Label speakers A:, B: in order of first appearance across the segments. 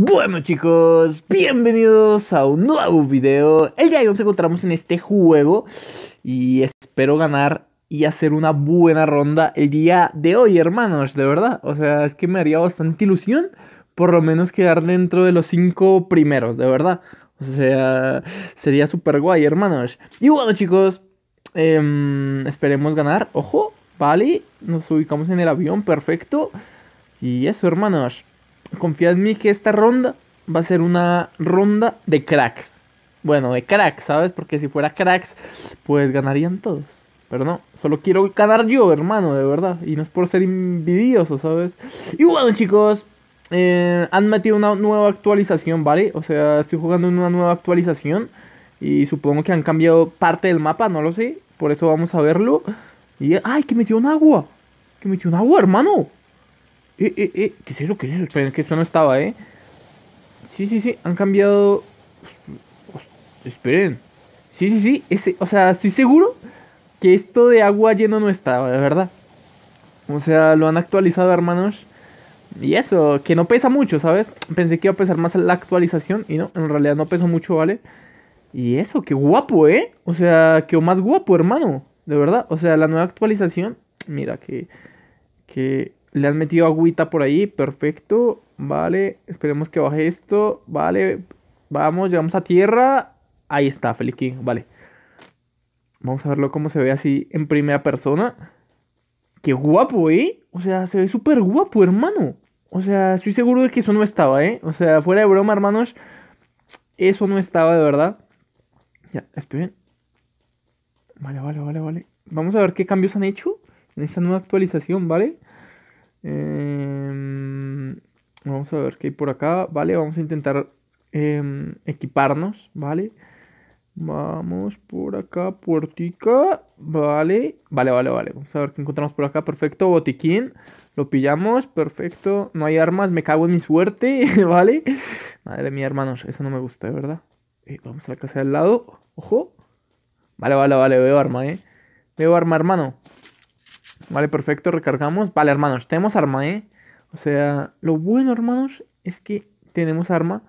A: Bueno chicos, bienvenidos a un nuevo video. El día de hoy nos encontramos en este juego y espero ganar y hacer una buena ronda el día de hoy, hermanos, de verdad. O sea, es que me haría bastante ilusión por lo menos quedar dentro de los cinco primeros, de verdad. O sea, sería súper guay, hermanos. Y bueno chicos, em, esperemos ganar. Ojo, vale, nos ubicamos en el avión, perfecto. Y eso, hermanos confía en mí que esta ronda va a ser una ronda de cracks. Bueno, de cracks, ¿sabes? Porque si fuera cracks, pues ganarían todos. Pero no, solo quiero ganar yo, hermano, de verdad. Y no es por ser envidioso, ¿sabes? Y bueno, chicos, eh, han metido una nueva actualización, ¿vale? O sea, estoy jugando en una nueva actualización. Y supongo que han cambiado parte del mapa, no lo sé. Por eso vamos a verlo. Y, ¡ay, que metió un agua! ¡Que metió un agua, hermano! Eh, eh, eh. ¿Qué es eso? ¿Qué es eso? Esperen, que esto no estaba, ¿eh? Sí, sí, sí. Han cambiado... Esperen. Sí, sí, sí. o sea, estoy seguro que esto de agua lleno no estaba, de verdad. O sea, lo han actualizado, hermanos. Y eso, que no pesa mucho, ¿sabes? Pensé que iba a pesar más la actualización y no, en realidad no pesa mucho, ¿vale? Y eso, qué guapo, ¿eh? O sea, quedó más guapo, hermano. De verdad, o sea, la nueva actualización, mira, que... que le han metido agüita por ahí, perfecto. Vale, esperemos que baje esto. Vale, vamos, llegamos a tierra. Ahí está, Feliquín, vale. Vamos a verlo cómo se ve así en primera persona. Qué guapo, ¿eh? O sea, se ve súper guapo, hermano. O sea, estoy seguro de que eso no estaba, ¿eh? O sea, fuera de broma, hermanos. Eso no estaba, de verdad. Ya, esperen. Vale, vale, vale, vale. Vamos a ver qué cambios han hecho en esta nueva actualización, ¿vale? Em, vamos a ver qué hay por acá. Vale, vamos a intentar em, equiparnos, ¿vale? Vamos por acá, puertica. Vale, vale, vale, vale. Vamos a ver qué encontramos por acá. Perfecto, botiquín. Lo pillamos, perfecto. No hay armas, me cago en mi suerte, ¿vale? Madre mía, hermanos, eso no me gusta, de verdad. Eh, vamos a la casa del al lado. Ojo. Vale, vale, vale, veo arma, ¿eh? Veo arma, hermano. Vale, perfecto, recargamos. Vale, hermanos, tenemos arma, ¿eh? O sea, lo bueno, hermanos, es que tenemos arma.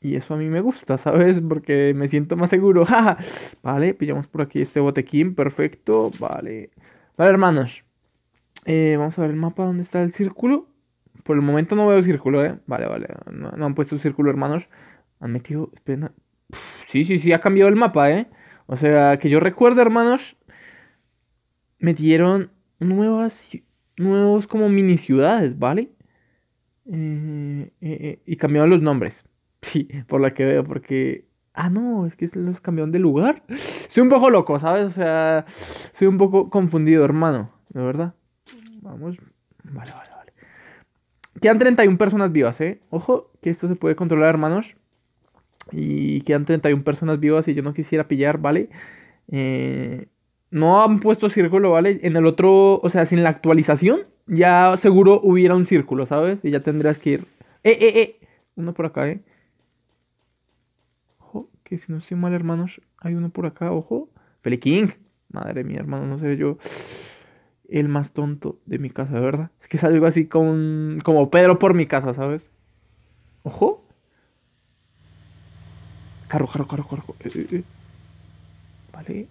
A: Y eso a mí me gusta, ¿sabes? Porque me siento más seguro. vale, pillamos por aquí este botequín. Perfecto. Vale. Vale, hermanos. Eh, vamos a ver el mapa. ¿Dónde está el círculo? Por el momento no veo círculo, ¿eh? Vale, vale. No, han puesto un círculo, hermanos. Han metido... Espera. Sí, sí, sí. Ha cambiado el mapa, ¿eh? O sea, que yo recuerdo, hermanos metieron nuevas, nuevos como mini ciudades, ¿vale? Eh, eh, eh, y cambiaron los nombres. Sí, por la que veo, porque... Ah, no, es que los cambiaron de lugar. Soy un poco loco, ¿sabes? O sea, soy un poco confundido, hermano, de verdad. Vamos. Vale, vale, vale. Quedan 31 personas vivas, ¿eh? Ojo, que esto se puede controlar, hermanos. Y quedan 31 personas vivas y yo no quisiera pillar, ¿vale? Eh, no han puesto círculo, ¿vale? En el otro, o sea, sin la actualización, ya seguro hubiera un círculo, ¿sabes? Y ya tendrías que ir. ¡Eh, eh, eh! Uno por acá, ¿eh? Ojo, que si no estoy mal, hermanos, hay uno por acá, ojo. Feliking. Madre mía, hermano, no sé yo. El más tonto de mi casa, ¿verdad? Es que salgo así con, como Pedro por mi casa, ¿sabes? Ojo. Carro, carro, carro, carro. Eh, eh, eh. Vale.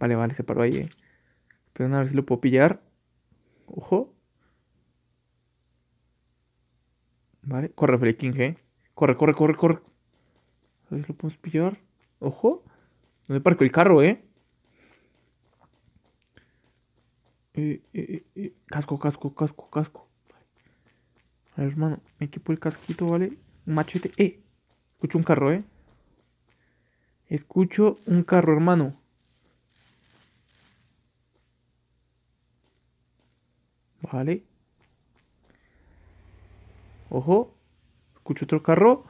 A: Vale, vale, se paró ahí. eh. Pero a ver si lo puedo pillar. Ojo. Vale, corre, King, eh. Corre, corre, corre, corre. A ver si lo podemos pillar. Ojo. dónde parco el carro, eh. eh. Eh, eh, eh. Casco, casco, casco, casco. A ver, hermano, me equipo el casquito, ¿vale? Un machete. Eh, escucho un carro, eh. Escucho un carro, hermano. Vale. Ojo. Escucho otro carro.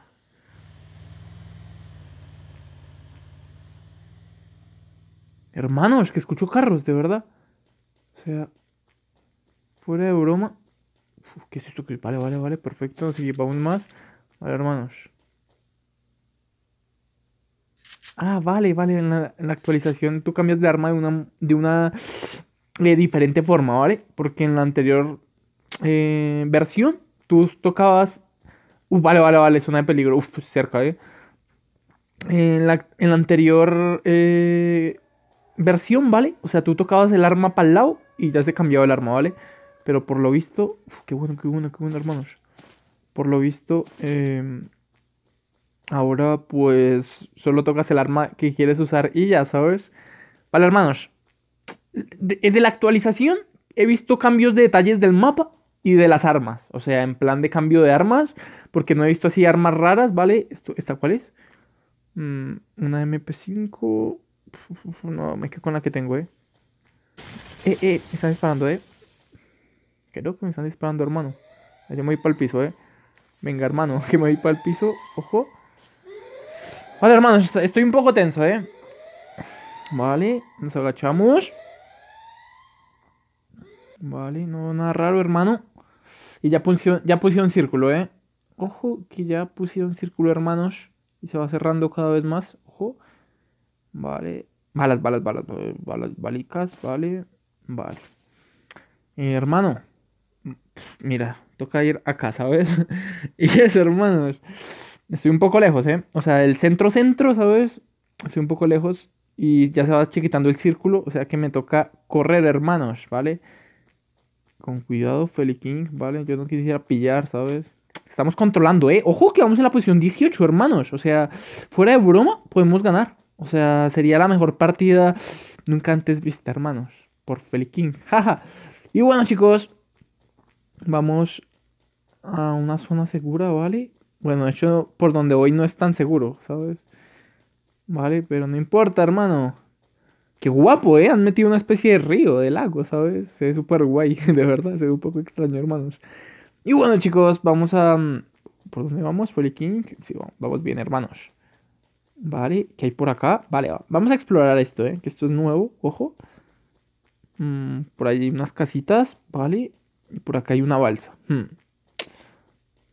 A: Hermanos, que escucho carros, de verdad. O sea, fuera de broma. Uf, ¿Qué es esto? Vale, vale, vale, perfecto. Así para vamos más. Vale, hermanos. Ah, vale, vale. En la, en la actualización tú cambias de arma de una, de una de diferente forma, ¿vale? Porque en la anterior eh, versión tú tocabas... Uh, vale, vale, vale, zona de peligro, uf, pues, cerca, ¿eh? En la, anterior eh, versión, ¿vale? O sea, tú tocabas el arma para el lado y ya se cambiaba el arma, ¿vale? Pero por lo visto... qué bueno, qué bueno, qué bueno, hermanos. Por lo visto... Em, ahora pues solo tocas el arma que quieres usar y ya, ¿sabes? Vale, hermanos. Eh, de la actualización he visto cambios de detalles del mapa y de las armas. O sea, en plan de cambio de armas, porque no he visto así armas raras, ¿vale? Esto, ¿Esta cuál es? Mm, una MP5. no, me quedo con la que tengo, ¿eh? Eh, eh, me están disparando, ¿eh? Creo que me están disparando, hermano. Ah, yo me voy para el piso, ¿eh? Venga, hermano, que me voy para el piso. Ojo. Vale, hermanos, estoy un poco tenso, ¿eh? Vale, nos agachamos. Vale, no, nada raro, hermano. Y ya, pusieron ya un círculo, ¿eh? Ojo, que ya pusieron un círculo, hermanos. Y se va cerrando cada vez más. Ojo. Vale. Balas, balas, balas, balas, balicas, vale. Vale. Eh, hermano. Mira, toca ir acá, ¿sabes? y es hermanos. Estoy un poco lejos, ¿eh? O sea, el centro-centro, ¿sabes? Estoy un poco lejos y ya se va chiquitando el círculo, o sea que me toca correr, hermanos, ¿vale? Con cuidado, Feliking, ¿vale? Yo no quisiera pillar, ¿sabes? Estamos controlando, ¿eh? Ojo que vamos en la posición 18, hermanos. O sea, fuera de broma, podemos ganar. O sea, sería la mejor partida nunca antes vista, hermanos. Por Feliking, jaja. Y bueno, chicos, vamos a una zona segura, ¿vale? Bueno, de hecho, por donde voy no es tan seguro, ¿sabes? Vale, pero no importa, hermano. Qué guapo, ¿eh? Han metido una especie de río, de lago, ¿sabes? Se ve súper guay, de verdad, se ve un poco extraño, hermanos. Y bueno, chicos, vamos a... Mm, ¿Por dónde vamos? ¿Por King? Sí, vamos bien, hermanos. Vale, ¿qué hay por acá? Vale, vamos a explorar esto, ¿eh? Que esto es nuevo, ojo. Mm, por ahí hay unas casitas, vale. Y por acá hay una balsa. ¿No hmm.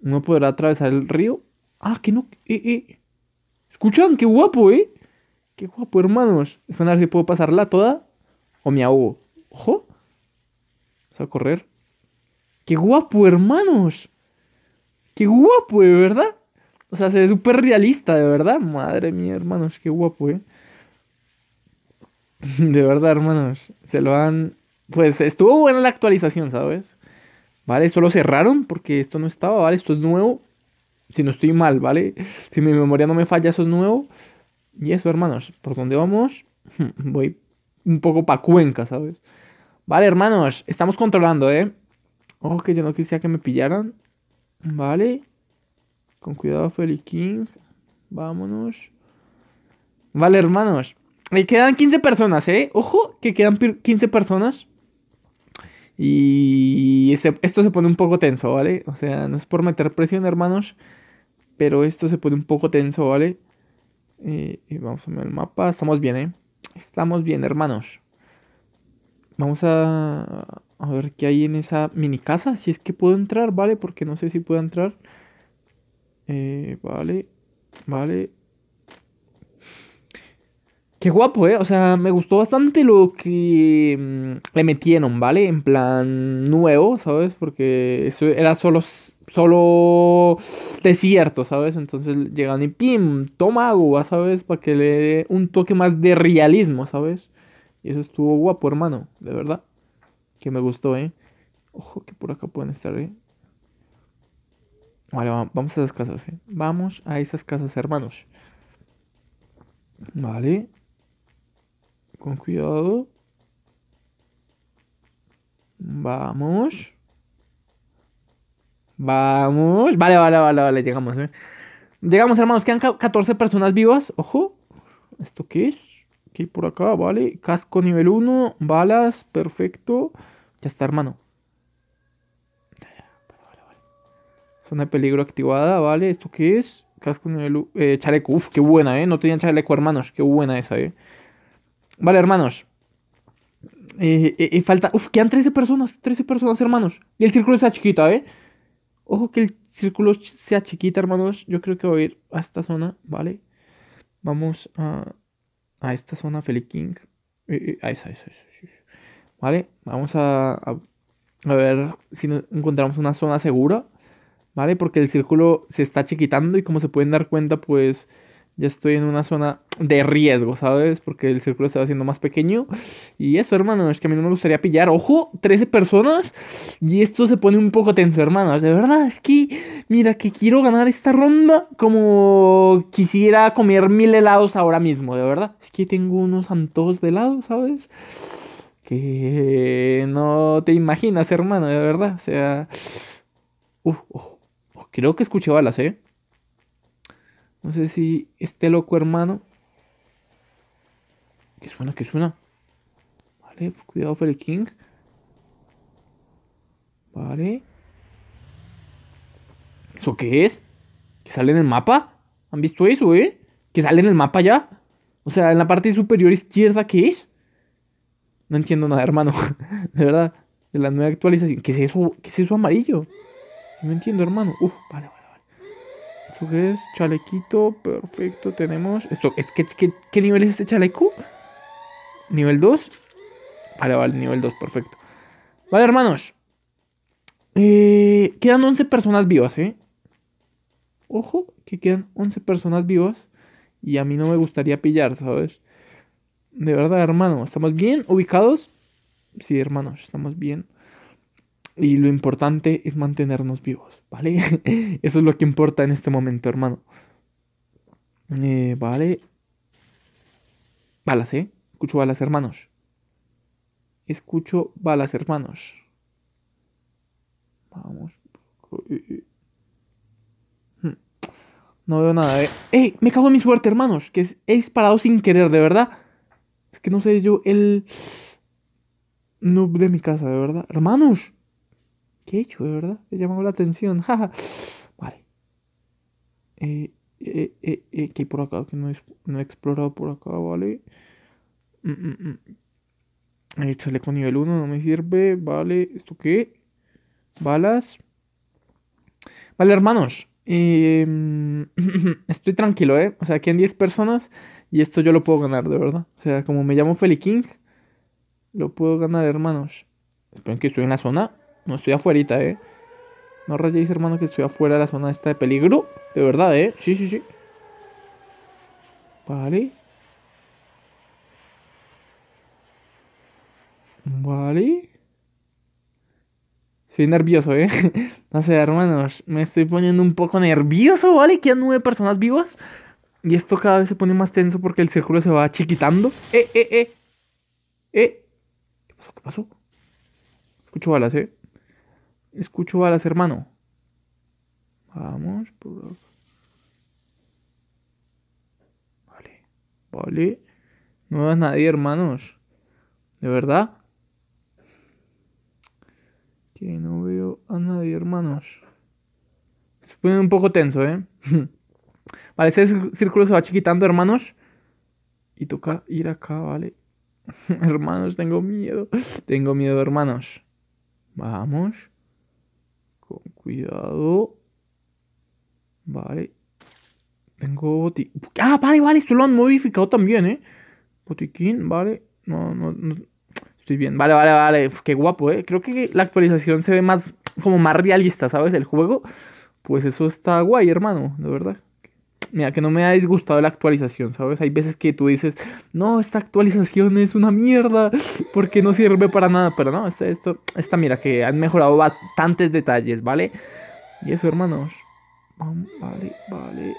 A: ¿Uno podrá atravesar el río? Ah, que no... Eh, eh. ¿Escuchan? ¡Qué guapo, eh! Qué guapo, hermanos. Es a ver si puedo pasarla toda o me ahogo. Ojo. Vamos a correr. Qué guapo, hermanos. Qué guapo, de verdad. O sea, se ve súper realista, de verdad. Madre mía, hermanos, qué guapo, eh. De verdad, hermanos. Se lo han. Pues estuvo buena la actualización, ¿sabes? Vale, esto lo cerraron porque esto no estaba, ¿vale? Esto es nuevo. Si no estoy mal, ¿vale? Si mi memoria no me falla, eso es nuevo. Y eso, hermanos, por donde vamos, voy un poco pa' Cuenca, ¿sabes? Vale, hermanos, estamos controlando, ¿eh? Ojo que yo no quisiera que me pillaran. Vale. Con cuidado, Feli King. Vámonos. Vale, hermanos. Me quedan 15 personas, ¿eh? Ojo, que quedan 15 personas. Y esto se pone un poco tenso, ¿vale? O sea, no es por meter presión, hermanos. Pero esto se pone un poco tenso, ¿vale? Y, vamos a ver el mapa. Estamos bien, ¿eh? Estamos bien, hermanos. Vamos a, a ver qué hay en esa mini casa. Si es que puedo entrar, ¿vale? Porque no sé si puedo entrar. Eh, vale, vale. Qué guapo, ¿eh? O sea, me gustó bastante lo que mm, le metieron, ¿vale? En plan nuevo, ¿sabes? Porque eso era solo, solo desierto, ¿sabes? Entonces llegan y pim, toma agua, ¿sabes? Para que le dé un toque más de realismo, ¿sabes? Y eso estuvo guapo, hermano, de verdad. Que me gustó, ¿eh? Ojo, que por acá pueden estar, ¿eh? Vale, vamos a esas casas, ¿eh? Vamos a esas casas, hermanos. Vale. Con cuidado. Vamos. Vamos. Vale, vale, vale, vale. Llegamos, ¿eh? Llegamos, hermanos. Quedan 14 personas vivas. Ojo. ¿Esto qué es? Aquí por acá, vale. Casco nivel 1. Balas. Perfecto. Ya está, hermano. Zona de peligro activada, vale. ¿Esto qué es? Casco nivel eh, chaleco. Uf, qué buena, ¿eh? No tenían chaleco, hermanos. Qué buena esa, ¿eh? Vale, hermanos. Eh, eh, eh, falta. Uf, quedan 13 personas. 13 personas, hermanos. Y el círculo está chiquito, ¿eh? Ojo que el círculo sea chiquita, hermanos. Yo creo que voy a ir a esta zona, ¿vale? Vamos a, a esta zona, Feliking. Eh, ahí está, ahí está, ahí Vale, vamos a, a, ver si encontramos una zona segura, ¿vale? Porque el círculo se está chiquitando y como se pueden dar cuenta, pues ya estoy en una zona de riesgo, ¿sabes? Porque el círculo se va haciendo más pequeño. Y eso, hermano, es que a mí no me gustaría pillar. Ojo, 13 personas. Y esto se pone un poco tenso, hermano. De verdad, es que, mira, que quiero ganar esta ronda como quisiera comer mil helados ahora mismo, de verdad. Es que tengo unos antojos de helado, ¿sabes? Que no te imaginas, hermano, de verdad. O sea... Uf, creo que escuché balas, ¿eh? No sé si este loco hermano. Que suena, que suena. Vale, cuidado, el King. Vale. ¿Eso qué es? ¿Que sale en el mapa? ¿Han visto eso, eh? ¿Que sale en el mapa ya? O sea, en la parte superior izquierda, ¿qué es? No entiendo nada, hermano. De verdad, de la nueva actualización. ¿Qué es eso? ¿Qué es eso amarillo? No entiendo, hermano. Uf, vale, vale. ¿Esto Chalequito, perfecto, tenemos... Esto, es que, ¿Qué nivel es este chaleco? ¿Nivel 2? Vale, vale, nivel 2, perfecto. Vale, hermanos. Eh, quedan 11 personas vivas, ¿eh? Ojo, que quedan 11 personas vivas. Y a mí no me gustaría pillar, ¿sabes? De verdad, hermano, ¿estamos bien ubicados? Sí, hermanos, estamos bien y lo importante es mantenernos vivos, ¿vale? Eso es lo que importa en este momento, hermano. Eh, vale. Balas, ¿eh? Escucho balas, hermanos. Escucho balas, hermanos. Vamos. Hmm. No veo nada, ¿eh? ¡Ey! Me cago en mi suerte, hermanos. Que he disparado sin querer, de verdad. Es que no sé yo el... Noob de mi casa, de verdad. Hermanos. ¿Qué he hecho, de verdad? He llamado la atención. vale. Eh, eh, eh, ¿Qué hay por acá? Que no he, explorado por acá, ¿vale? Mm, mm, mm. El chaleco nivel 1 no me sirve. Vale. ¿Esto qué? Balas. Vale, hermanos. Em, estoy tranquilo, ¿eh? O sea, aquí en 10 personas. Y esto yo lo puedo ganar, de verdad. O sea, como me llamo Feliking. lo puedo ganar, hermanos. Esperen que estoy en la zona. No estoy afuera, eh. No rayéis, hermano, que estoy afuera de la zona esta de peligro. De verdad, eh. Sí, sí, sí. Vale. Vale. Soy nervioso, eh. No sé, hermanos. Me estoy poniendo un poco nervioso, ¿vale? Quedan nueve personas vivas. Y esto cada vez se pone más tenso porque el círculo se va chiquitando. Eh, eh, eh. Eh. ¿Qué pasó? ¿Qué pasó? Escucho balas, eh. Escucho balas, hermano. Vamos, por Vale, vale. No a nadie, hermanos. ¿De verdad? Que no veo a nadie, hermanos. Se pone un poco tenso, ¿eh? vale, este círculo se va chiquitando, hermanos. Y toca ir acá, ¿vale? hermanos, tengo miedo. Tengo miedo, hermanos. Vamos. Cuidado. Vale. Tengo Ah, vale, vale, esto lo han modificado también, ¿eh? Botiquín, vale. No, no, no. Estoy bien. Vale, vale, vale. qué guapo, ¿eh? Creo que la actualización se ve más, como más realista, ¿sabes? El juego. Pues eso está guay, hermano, de verdad mira, que no me ha disgustado la actualización, ¿sabes? Hay veces que tú dices, no, esta actualización es una mierda, porque no sirve para nada, pero no, esta, esto, esta mira, que han mejorado bastantes detalles, ¿vale? Y eso, hermanos. Mm, vale, vale.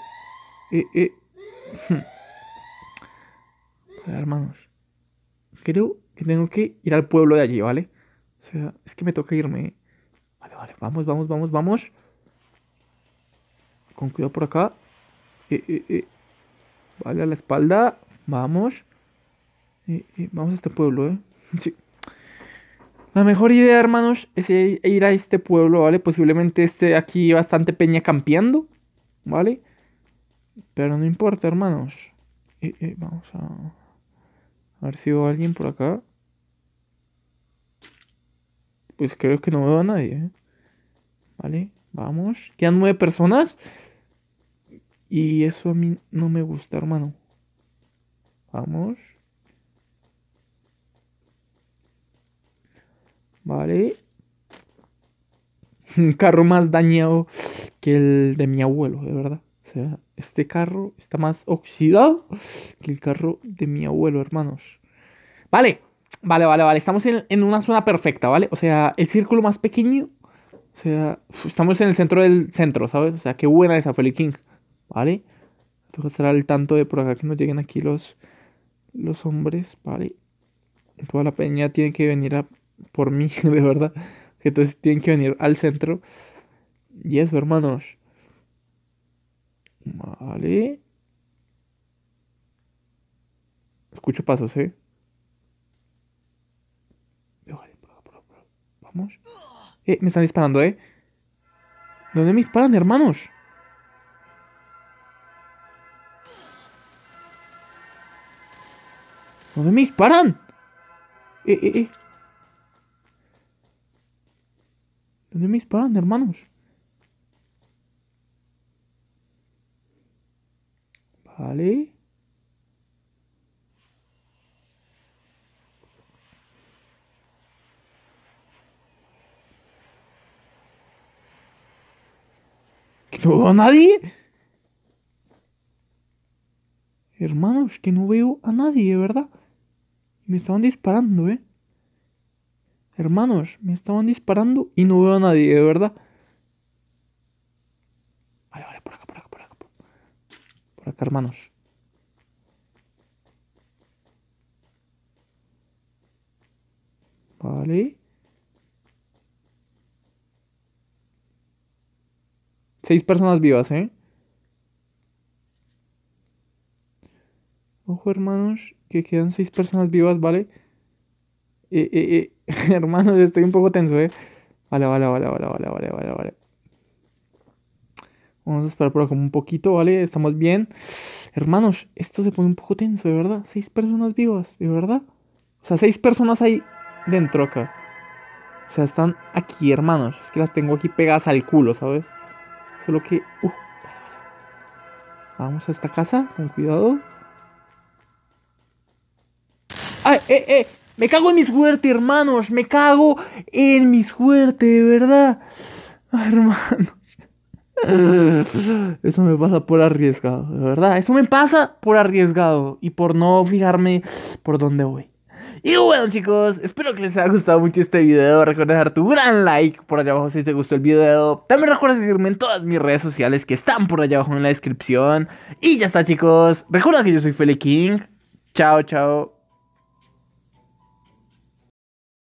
A: Eh, eh. Hmm. Vale, hermanos. Creo que tengo que ir al pueblo de allí, ¿vale? O sea, es que me toca irme. Vale, vale, vamos, vamos, vamos, vamos. Con cuidado por acá. Eh, eh, eh. vale a la espalda. Vamos. vamos a este pueblo, ¿eh? Sí. La mejor idea, hermanos, es e ir a este pueblo, ¿vale? Posiblemente esté aquí bastante peña campeando, ¿vale? Pero no importa, hermanos. vamos a... a ver si veo a alguien por acá. Pues creo que no veo a nadie, ¿Vale? Vamos. Quedan nueve personas. Y eso a mí no me gusta, hermano. Vamos. Vale. Un carro más dañado que el de mi abuelo, de verdad. O sea, este carro está más oxidado que el carro de mi abuelo, hermanos. Vale, vale, vale, vale. Estamos en, una zona perfecta, ¿vale? O sea, el círculo más pequeño. O sea, estamos en el centro del centro, ¿sabes? O sea, qué buena esa, FeliKing. ¿vale? Tengo que estar al tanto de por acá que nos lleguen aquí los, los hombres, ¿vale? Toda la peña tiene que venir a, por mí, de verdad. Entonces tienen que venir al centro. Y eso, hermanos. Vale. Escucho pasos, ¿eh? Vamos. Eh, me están disparando, ¿eh? ¿Dónde me disparan, hermanos? ¿Dónde me disparan! Eh, eh, eh. ¿Dónde me disparan, hermanos? Vale. ¿Que no veo a nadie? Hermanos, que no veo a nadie, ¿verdad? Me estaban disparando, ¿eh? Hermanos, me estaban disparando y no veo a nadie, de verdad. Vale, vale, por acá, por acá, por acá. Por acá, hermanos. Vale. Seis personas vivas, ¿eh? Ojo, hermanos, que quedan seis personas vivas, ¿vale? Eh, eh, eh hermanos, estoy un poco tenso, ¿eh? Vale, vale, vale, vale, vale, vale, vale, vale. Vamos a esperar por acá un poquito, ¿vale? Estamos bien. Hermanos, esto se pone un poco tenso, de verdad. Seis personas vivas, de verdad. O sea, seis personas ahí dentro acá. O sea, están aquí, hermanos. Es que las tengo aquí pegadas al culo, ¿sabes? Solo que... Uh. Vamos a esta casa, con cuidado. ¡Ay, eh, eh, Me cago en mi suerte, hermanos. Me cago en mi suerte, de verdad. hermanos. Eso me pasa por arriesgado, de verdad. Eso me pasa por arriesgado y por no fijarme por dónde voy. Y bueno chicos, espero que les haya gustado mucho este video. Recuerda dejar tu gran like por allá abajo si te gustó el video. También recuerda seguirme en todas mis redes sociales que están por allá abajo en la descripción. Y ya está chicos. Recuerda que yo soy Feli King. Chao, chao.